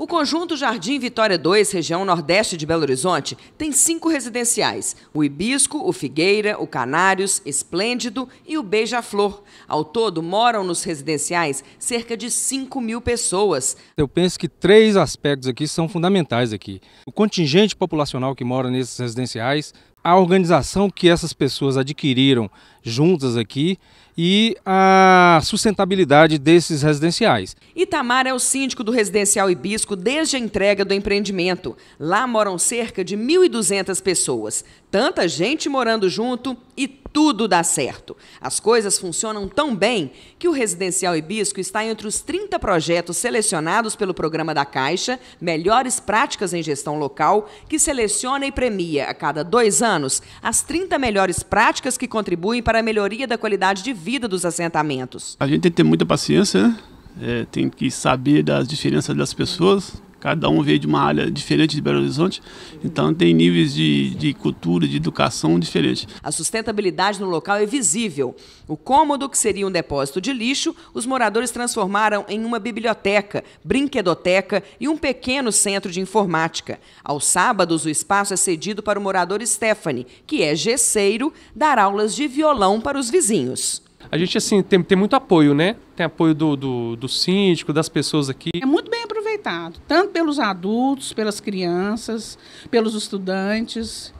O conjunto Jardim Vitória 2, região nordeste de Belo Horizonte, tem cinco residenciais: o Ibisco, o Figueira, o Canários, Esplêndido e o Beija-Flor. Ao todo, moram nos residenciais cerca de 5 mil pessoas. Eu penso que três aspectos aqui são fundamentais aqui. O contingente populacional que mora nesses residenciais, a organização que essas pessoas adquiriram juntas aqui e a sustentabilidade desses residenciais. Itamar é o síndico do residencial Ibisco desde a entrega do empreendimento. Lá moram cerca de 1.200 pessoas. Tanta gente morando junto e tudo dá certo. As coisas funcionam tão bem que o Residencial Ibisco está entre os 30 projetos selecionados pelo programa da Caixa Melhores Práticas em Gestão Local, que seleciona e premia a cada dois anos as 30 melhores práticas que contribuem para a melhoria da qualidade de vida dos assentamentos. A gente tem que ter muita paciência, né? é, tem que saber das diferenças das pessoas, Cada um veio de uma área diferente de Belo Horizonte, então tem níveis de, de cultura, de educação diferentes. A sustentabilidade no local é visível. O cômodo, que seria um depósito de lixo, os moradores transformaram em uma biblioteca, brinquedoteca e um pequeno centro de informática. Aos sábados, o espaço é cedido para o morador Stephanie, que é gesseiro, dar aulas de violão para os vizinhos. A gente, assim, tem, tem muito apoio, né? Tem apoio do, do, do síndico, das pessoas aqui. É muito bem respeitado, tanto pelos adultos, pelas crianças, pelos estudantes.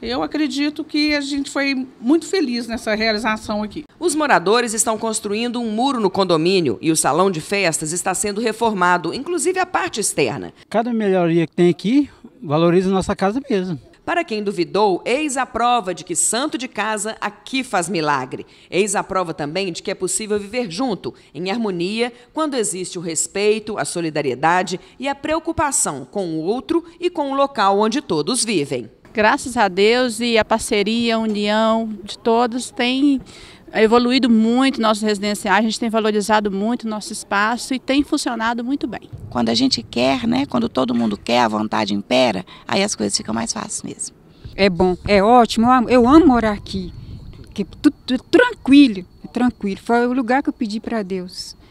Eu acredito que a gente foi muito feliz nessa realização aqui. Os moradores estão construindo um muro no condomínio e o salão de festas está sendo reformado, inclusive a parte externa. Cada melhoria que tem aqui valoriza nossa casa mesmo. Para quem duvidou, eis a prova de que santo de casa aqui faz milagre. Eis a prova também de que é possível viver junto, em harmonia, quando existe o respeito, a solidariedade e a preocupação com o outro e com o local onde todos vivem. Graças a Deus e a parceria, a união de todos tem é evoluído muito nosso residencial, a gente tem valorizado muito nosso espaço e tem funcionado muito bem. Quando a gente quer, né, quando todo mundo quer, a vontade impera, aí as coisas ficam mais fáceis mesmo. É bom, é ótimo, eu amo, eu amo morar aqui. Que tudo, tudo tranquilo, tranquilo. Foi o lugar que eu pedi para Deus.